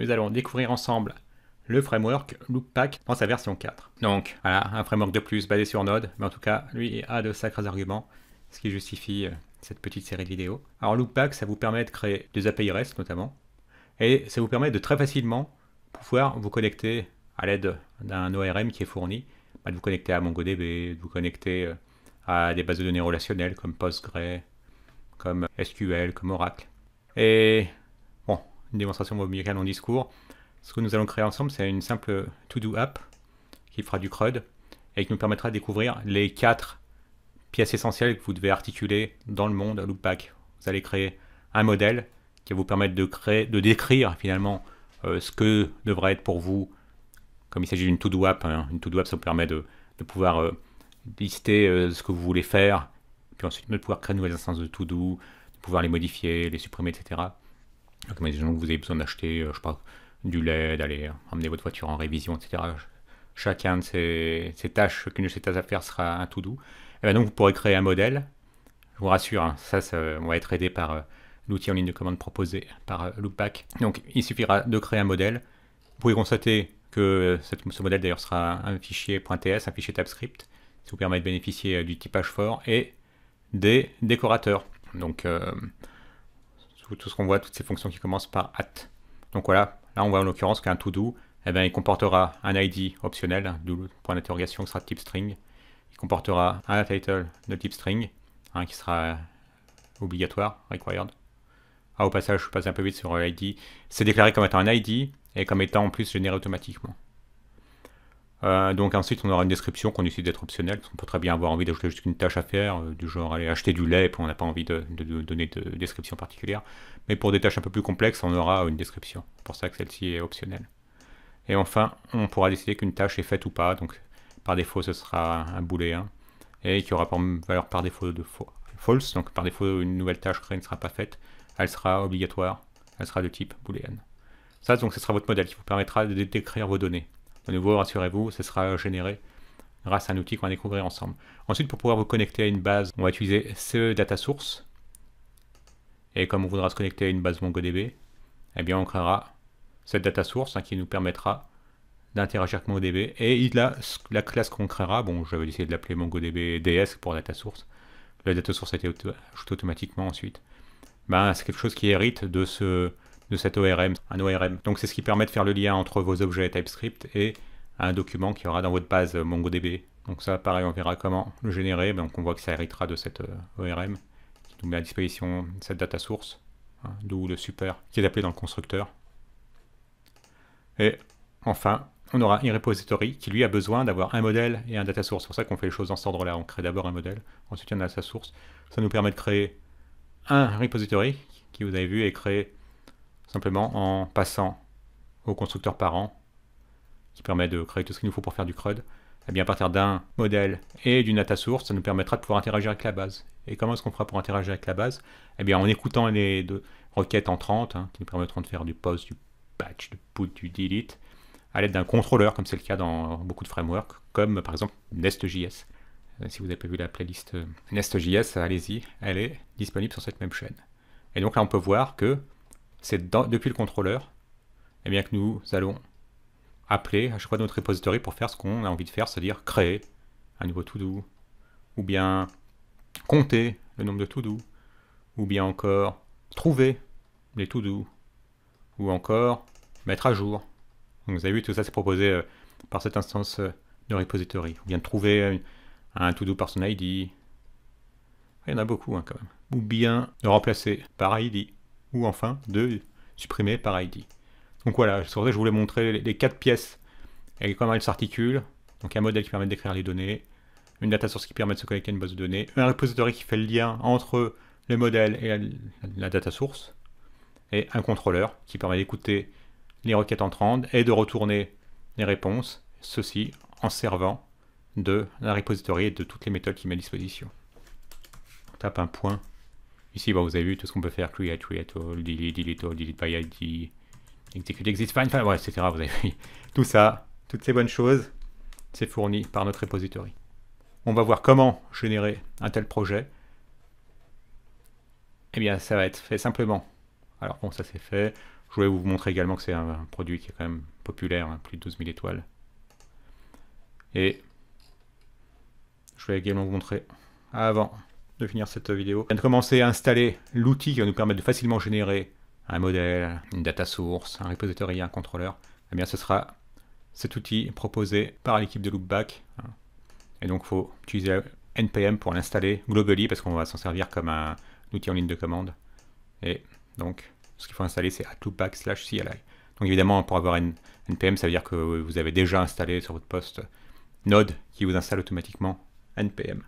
nous allons découvrir ensemble le framework Loopback dans sa version 4. Donc voilà, un framework de plus basé sur Node, mais en tout cas, lui a de sacrés arguments, ce qui justifie euh, cette petite série de vidéos. Alors Loopback, ça vous permet de créer des API REST notamment, et ça vous permet de très facilement pouvoir vous connecter à l'aide d'un ORM qui est fourni, bah, de vous connecter à MongoDB, de vous connecter euh, à des bases de données relationnelles comme Postgre, comme SQL, comme Oracle. Et démonstration mobile en discours. Ce que nous allons créer ensemble, c'est une simple to-do app qui fera du CRUD et qui nous permettra de découvrir les quatre pièces essentielles que vous devez articuler dans le monde à Loopback. Vous allez créer un modèle qui va vous permettre de, créer, de décrire finalement euh, ce que devrait être pour vous, comme il s'agit d'une to-do app, hein. une to-do app ça vous permet de, pouvoir euh, lister euh, ce que vous voulez faire, puis ensuite de pouvoir créer de nouvelles instances de to-do, de pouvoir les modifier, les supprimer, etc. Donc que vous avez besoin d'acheter, euh, je sais du lait, d'aller emmener votre voiture en révision, etc. Chacun de ces, tâches, chacune de ces tâches à faire sera un tout doux. Et eh ben, donc vous pourrez créer un modèle. Je vous rassure, hein, ça, va être aidé par euh, l'outil en ligne de commande proposé par euh, Loopback. Donc il suffira de créer un modèle. Vous pouvez constater que ce modèle d'ailleurs sera un fichier .ts, un fichier TypeScript, qui vous permet de bénéficier du typage fort et des décorateurs. Donc tout, ce qu'on voit, toutes ces fonctions qui commencent par at. Donc voilà, là on voit en l'occurrence qu'un to-do, eh ben, il comportera un ID optionnel, hein, d'où le point d'interrogation qui sera type string. Il comportera un title de type string, hein, qui sera obligatoire, required. Ah, au passage, je passe un peu vite sur l'ID. C'est déclaré comme étant un ID et comme étant en plus généré automatiquement. Euh, donc ensuite, on aura une description qu'on décide d'être optionnelle, parce qu'on peut très bien avoir envie d'ajouter juste une tâche à faire, euh, du genre aller acheter du lait, puis on n'a pas envie de, donner de description particulière. Mais pour des tâches un peu plus complexes, on aura une description. C'est pour ça que celle-ci est optionnelle. Et enfin, on pourra décider qu'une tâche est faite ou pas, donc par défaut, ce sera un booléen, et qui aura par valeur par défaut de false, donc par défaut, une nouvelle tâche créée ne sera pas faite, elle sera obligatoire, elle sera de type boolean. Ça, donc, ce sera votre modèle qui vous permettra de décrire vos données. De nouveau, rassurez-vous, ce sera généré grâce à un outil qu'on va découvrir ensemble. Ensuite, pour pouvoir vous connecter à une base, on va utiliser ce data source. Et comme on voudra se connecter à une base MongoDB, eh bien on créera cette data source hein, qui nous permettra d'interagir avec MongoDB. Et la classe qu'on créera, bon, j'avais décidé de l'appeler MongoDB DS pour data source. La data source a été ajoutée automatiquement ensuite. Ben, c'est quelque chose qui hérite de ce, de cet ORM, un ORM. Donc c'est ce qui permet de faire le lien entre vos objets TypeScript et un document qui aura dans votre base MongoDB. Donc ça, pareil, on verra comment le générer. Donc on voit que ça héritera de cette euh, ORM qui nous met à disposition cette data source, hein, d'où le super qui est appelé dans le constructeur. Et enfin, on aura une repository qui lui a besoin d'avoir un modèle et un data source. C'est pour ça qu'on fait les choses dans cet ordre-là. On crée d'abord un modèle, ensuite a sa source. Ça nous permet de créer un repository qui, vous avez vu, est créé simplement en passant au constructeur parent, qui permet de créer tout ce qu'il nous faut pour faire du CRUD, et eh bien à partir d'un modèle et d'une data source, ça nous permettra de pouvoir interagir avec la base. Et comment est-ce qu'on fera pour interagir avec la base et eh bien en écoutant les requêtes entrantes, 30 hein, qui nous permettront de faire du post, du patch, du put, du delete, à l'aide d'un contrôleur, comme c'est le cas dans beaucoup de frameworks, comme par exemple Nest.js. Euh, si vous n'avez pas vu la playlist euh, Nest.js, allez-y, elle est disponible sur cette même chaîne. Et donc là, on peut voir que c'est depuis le contrôleur eh bien, que nous allons appeler à chaque fois notre repository pour faire ce qu'on a envie de faire, c'est-à-dire créer un nouveau to-do, ou bien compter le nombre de to-do, ou bien encore trouver les to-do, ou encore mettre à jour. vous avez vu, tout ça c'est proposé euh, par cette instance euh, de repository. Ou bien trouver euh, un to-do par son ID. Il y en a beaucoup hein, quand même. Ou bien le remplacer par ID ou enfin de supprimer par ID. Donc voilà, je voulais montrer les quatre pièces et comment elles s'articulent. Donc un modèle qui permet d'écrire les données, une data source qui permet de se connecter à une base de données, un repository qui fait le lien entre le modèle et la, data source, et un contrôleur qui permet d'écouter les requêtes entrantes et de retourner les réponses, ceci en servant de la repository et de toutes les méthodes qui met à disposition. On tape un point Ici, bah, vous avez vu tout ce qu'on peut faire, create, create all, delete, delete all, delete by ID, execute, exit, find, etc. Vous avez tout ça, toutes ces bonnes choses, c'est fourni par notre repository. On va voir comment générer un tel projet. Eh bien, ça va être fait simplement. Alors bon, ça c'est fait. Je voulais vous montrer également que c'est un, produit qui est quand même populaire, hein, plus de 12 000 étoiles. Et je vais également vous montrer ah, avant de finir cette vidéo. On de commencer à installer l'outil qui va nous permettre de facilement générer un modèle, une data source, un repository, un contrôleur. Et eh bien, ce sera cet outil proposé par l'équipe de Loopback. Et donc, il faut utiliser NPM pour l'installer globally parce qu'on va s'en servir comme un outil en ligne de commande. Et donc, ce qu'il faut installer, c'est loopback slash CLI. Donc, évidemment, pour avoir NPM, ça veut dire que vous avez déjà installé sur votre poste Node qui vous installe automatiquement NPM.